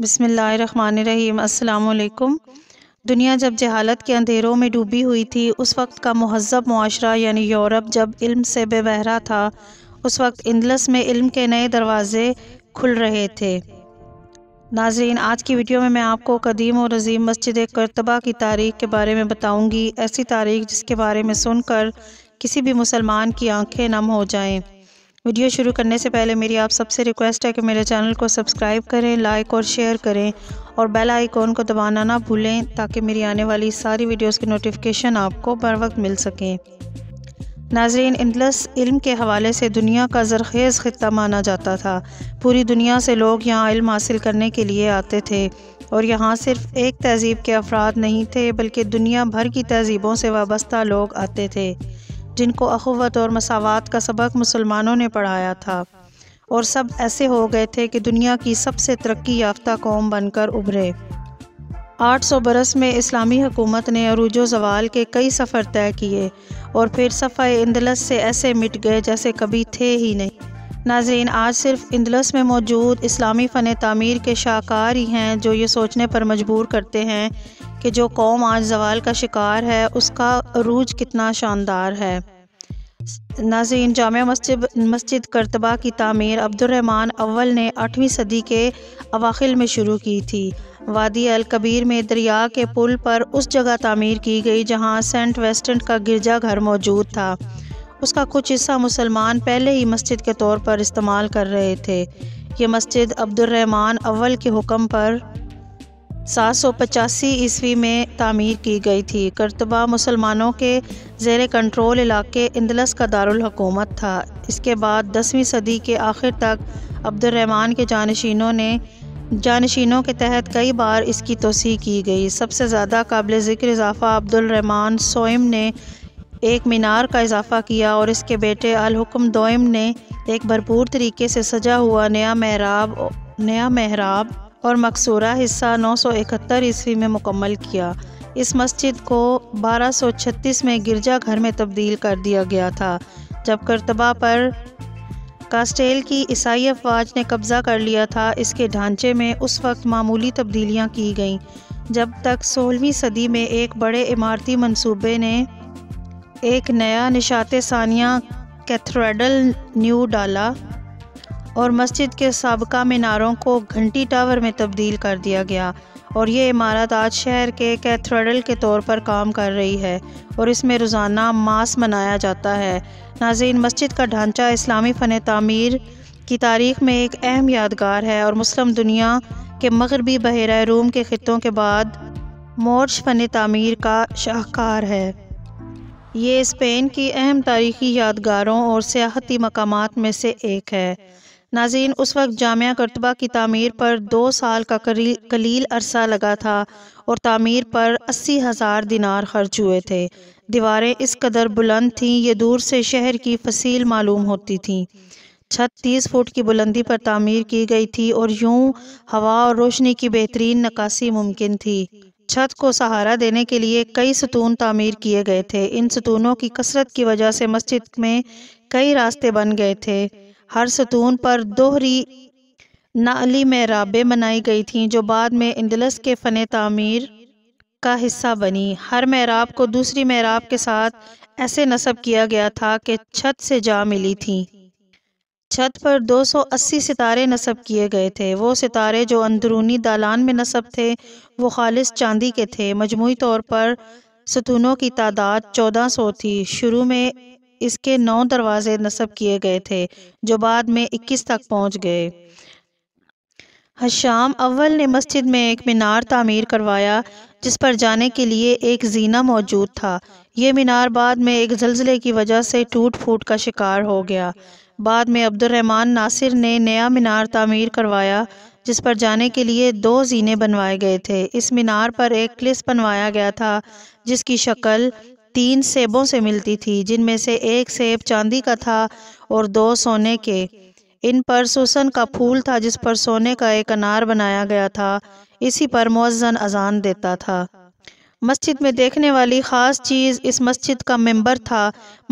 बिसमीम् अल्लाम दुनिया जब जहालत के अंधेरों में डूबी हुई थी उस वक्त का महजब माशरा यानी यूरोप जब इल्म से बेबहरा था उस वक्त इंदलस में इल्म के नए दरवाज़े खुल रहे थे नाजरीन आज की वीडियो में मैं आपको कदीम और अजीम मस्जिद करतबा की तारीख के बारे में बताऊंगी ऐसी तारीख जिसके बारे में सुनकर किसी भी मुसलमान की आंखें नम हो जाएं। वीडियो शुरू करने से पहले मेरी आप सबसे रिक्वेस्ट है कि मेरे चैनल को सब्सक्राइब करें लाइक और शेयर करें और बेल आइकॉन को दबाना ना भूलें ताकि मेरी आने वाली सारी वीडियोस की नोटिफिकेशन आपको बर वक्त मिल सकें नाजरीन इंदलस इल्म के हवाले से दुनिया का ज़रखेज़ ख़त्ता माना जाता था पूरी दुनिया से लोग यहाँ इल्म हासिल करने के लिए आते थे और यहाँ सिर्फ एक तहज़ीब के अफराद नहीं थे बल्कि दुनिया भर की तहज़ीबों से वाबस्ता लोग आते थे जिनको अखवत और मसावत का सबक मुसलमानों ने पढ़ाया था और सब ऐसे हो गए थे कि दुनिया की सबसे तरक्की याफ्ता कौम बनकर उभरे 800 बरस में इस्लामी हुकूमत ने अरूज जवाल के कई सफ़र तय किए और फिर सफ़ा इंदलस से ऐसे मिट गए जैसे कभी थे ही नहीं नाजरीन आज सिर्फ इंदलस में मौजूद इस्लामी फ़न तमीर के शाहकार ही हैं जो ये सोचने पर मजबूर करते हैं कि जो कौम आज जवाल का शिकार है उसका अरूज कितना शानदार है नाजीन जाम मस्जिद मस्जिद करतबा की तमीर अब्दुलरहमान अव्वल ने आठवीं सदी के अवाखिल में शुरू की थी वादी अल कबीर में दरिया के पुल पर उस जगह तमीर की गई जहां सेंट वेस्टन का गिरजा घर मौजूद था उसका कुछ हिस्सा मुसलमान पहले ही मस्जिद के तौर पर इस्तेमाल कर रहे थे ये मस्जिद अब्दुलरहमान अव्वल के हुक्म पर सात सौ पचासी ईस्वी में तामीर की गई थी करतबा मुसलमानों के जेर कंट्रोल इलाके इंदलस का दारकूमत था इसके बाद दसवीं सदी के आखिर तक अब्दुलरहमान के जानशीनों ने जानशीनों के तहत कई बार इसकी तोसी की गई सबसे ज़्यादा काबिल ज़िक्र इजाफ़ा अब्दुलरहमान सोइम ने एक मीनार का इजाफ़ा किया और इसके बेटे अलहुकम दोइम ने एक भरपूर तरीके से सजा हुआ नया महराब नया महराब और मकसूरा हिस्सा 971 ईस्वी में मुकम्मल किया इस मस्जिद को 1236 में गिरजा घर में तब्दील कर दिया गया था जब करतबा पर कास्टेल की ईसाई अफवाज ने कब्ज़ा कर लिया था इसके ढांचे में उस वक्त मामूली तब्दीलियां की गईं जब तक सोलहवीं सदी में एक बड़े इमारती मंसूबे ने एक नया निशात सानिया कैथेड्रल न्यू डाला और मस्जिद के सबका मीनारों को घंटी टावर में तब्दील कर दिया गया और ये इमारत आज शहर के कैथेड्रल के तौर पर काम कर रही है और इसमें रोज़ाना मास मनाया जाता है नाजीन मस्जिद का ढांचा इस्लामी फ़न तमीर की तारीख में एक अहम यादगार है और मुस्लिम दुनिया के मगरबी बहरा रूम के ख़ितों के बाद मोर्च फ़न तमीर का शाहकार है ये स्पेन की अहम तारीखी यादगारों और सियाहती मकाम में से एक है नाजीन उस वक्त जामिया करतबा की तमीर पर दो साल का कलील अरसा लगा था और तमीर पर अस्सी हज़ार दिनार खर्च हुए थे दीवारें इस कदर बुलंद थीं ये दूर से शहर की फसील मालूम होती थीं छत तीस फुट की बुलंदी पर तामीर की गई थी और यूं हवा और रोशनी की बेहतरीन नक्कासी मुमकिन थी छत को सहारा देने के लिए कई सतून तामीर किए गए थे इन सतूनों की कसरत की वजह से मस्जिद में कई रास्ते बन गए थे हर सतून पर दोहरी नाली में राबे बनाई गई थीं जो बाद में इंदलस के फ़न तमीर का हिस्सा बनी हर मैराब को दूसरी मैराब के साथ ऐसे नस्ब किया गया था कि छत से जा मिली थी छत पर 280 सितारे नस्ब किए गए थे वो सितारे जो अंदरूनी दालान में नस्ब थे वो खालिश चांदी के थे मजमू तौर पर सतूनों की तादाद 1400 थी शुरू में इसके नौ दरवाजे नस्ब किए गए थे जो बाद में इक्कीस तक पहुँच गए हशाम अव्वल ने मस्जिद में एक मीनार तामीर करवाया जिस पर जाने के लिए एक जीना मौजूद था ये मीनार बाद में एक जलजिले की वजह से टूट फूट का शिकार हो गया बाद में अब्दुलरहमान नासिर ने नया मीनार तामीर करवाया जिस पर जाने के लिए दो जीने बनवाए गए थे इस मीनार पर एक क्लिस बनवाया गया था जिसकी शक्ल तीन सेबों से मिलती थी जिनमें से एक सेब चांदी का था और दो सोने के इन पर सुसन का फूल था जिस पर सोने का एक अनार बनाया गया था इसी पर मौजन अजान देता था मस्जिद में देखने वाली ख़ास चीज़ इस मस्जिद का मेंबर था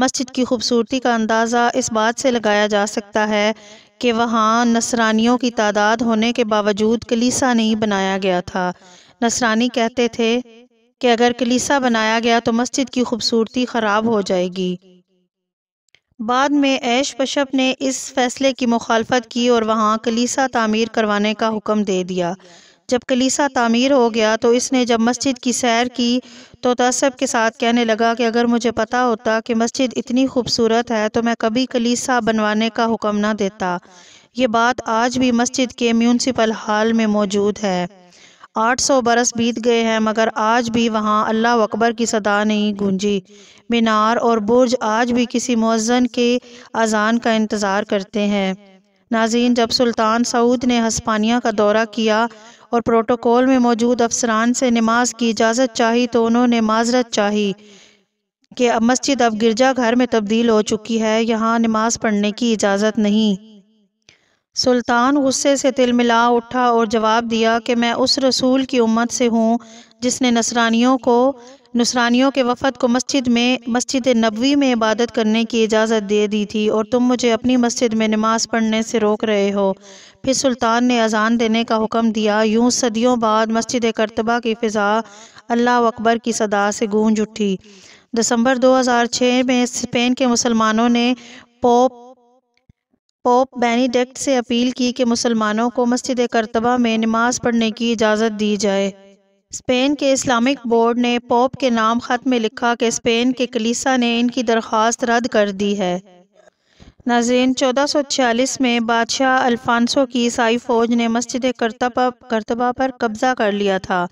मस्जिद की खूबसूरती का अंदाज़ा इस बात से लगाया जा सकता है कि वहाँ नसरानियों की तादाद होने के बावजूद कलीसा नहीं बनाया गया था नसरानी कहते थे कि अगर कलीसा बनाया गया तो मस्जिद की खूबसूरती ख़राब हो जाएगी बाद में ऐश पशप ने इस फैसले की मुखालफत की और वहाँ कलीसा तामीर करवाने का हुक्म दे दिया जब कलीसा तामीर हो गया तो इसने जब मस्जिद की सैर की तो तसब के साथ कहने लगा कि अगर मुझे पता होता कि मस्जिद इतनी खूबसूरत है तो मैं कभी कलीसा बनवाने का हुक्म ना देता ये बात आज भी मस्जिद के म्यूनसिपल हाल में मौजूद है आठ सौ बरस बीत गए हैं मगर आज भी वहाँ अल्लाह अकबर की सदा नहीं गूंजी मीनार और बुर्ज आज भी किसी मौजन के अजान का इंतज़ार करते हैं नाजीन जब सुल्तान सऊद ने हस्पानिया का दौरा किया और प्रोटोकॉल में मौजूद अफसरान से नमाज की इजाज़त चाही तो उन्होंने माजरत चाही कि अब मस्जिद अब गिरजा घर में तब्दील हो चुकी है यहाँ नमाज पढ़ने की इजाज़त नहीं सुल्तान गुस्से से तिलमिला उठा और जवाब दिया कि मैं उस रसूल की उम्मत से हूँ जिसने नसरानियों को नसरानियों के वफद को मस्जिद में मस्जिद नबवी में इबादत करने की इजाज़त दे दी थी और तुम मुझे अपनी मस्जिद में नमाज़ पढ़ने से रोक रहे हो फिर सुल्तान ने अजान देने का हुक्म दिया यूं सदियों बाद मस्जिद करतबा की फ़िज़ा अल्लाह अकबर की सदा से गूंज उठी दिसंबर 2006 में स्पेन के मुसलमानों ने पोप पोप बेनीडेक्ट से अपील की कि मुसलमानों को मस्जिद करतबा में नमाज पढ़ने की इजाज़त दी जाए स्पेन के इस्लामिक बोर्ड ने पोप के नाम ख़त में लिखा कि स्पेन के कलीसा ने इनकी दरख्वास्त रद्द कर दी है नाजीन चौदह सौ छियालीस में बादशाह अल्फांसो की ईसाई फौज ने मस्जिद करतबा करतबा पर कब्ज़ा कर लिया था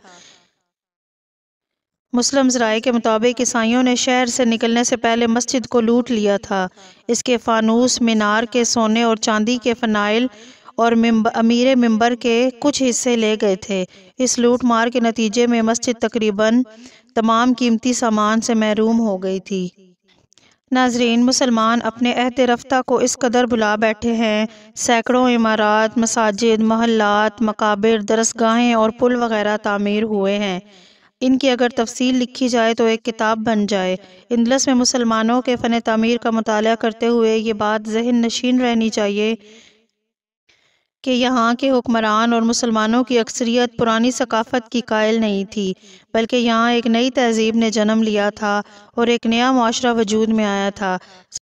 मुस्लिम जराए के मुताबिक ईसाइयों ने शहर से निकलने से पहले मस्जिद को लूट लिया था इसके फानूस मीनार के सोने और चांदी के फ़नाइल और अमीर मंबर के कुछ हिस्से ले गए थे इस लूट मार के नतीजे में मस्जिद तकरीबन तमाम कीमती सामान से महरूम हो गई थी नाजरीन मुसलमान अपने अहद रफ्ता को इस कदर बुला बैठे हैं सैकड़ों इमारात मसाजिद महल्लात मकाबिर दरसगाहें और पुल वगैरह तामीर हुए हैं इनकी अगर तफसील लिखी जाए तो एक किताब बन जाए इंदलस में मुसलमानों के फ़न तमीर का मताल करते हुए ये बात जहन नशीन रहनी चाहिए कि यहाँ के हुक्मरान और मुसलमानों की अक्सरियत पुरानी सकाफ़त की कायल नहीं थी बल्कि यहाँ एक नई तहजीब ने जन्म लिया था और एक नया माशरा वजूद में आया था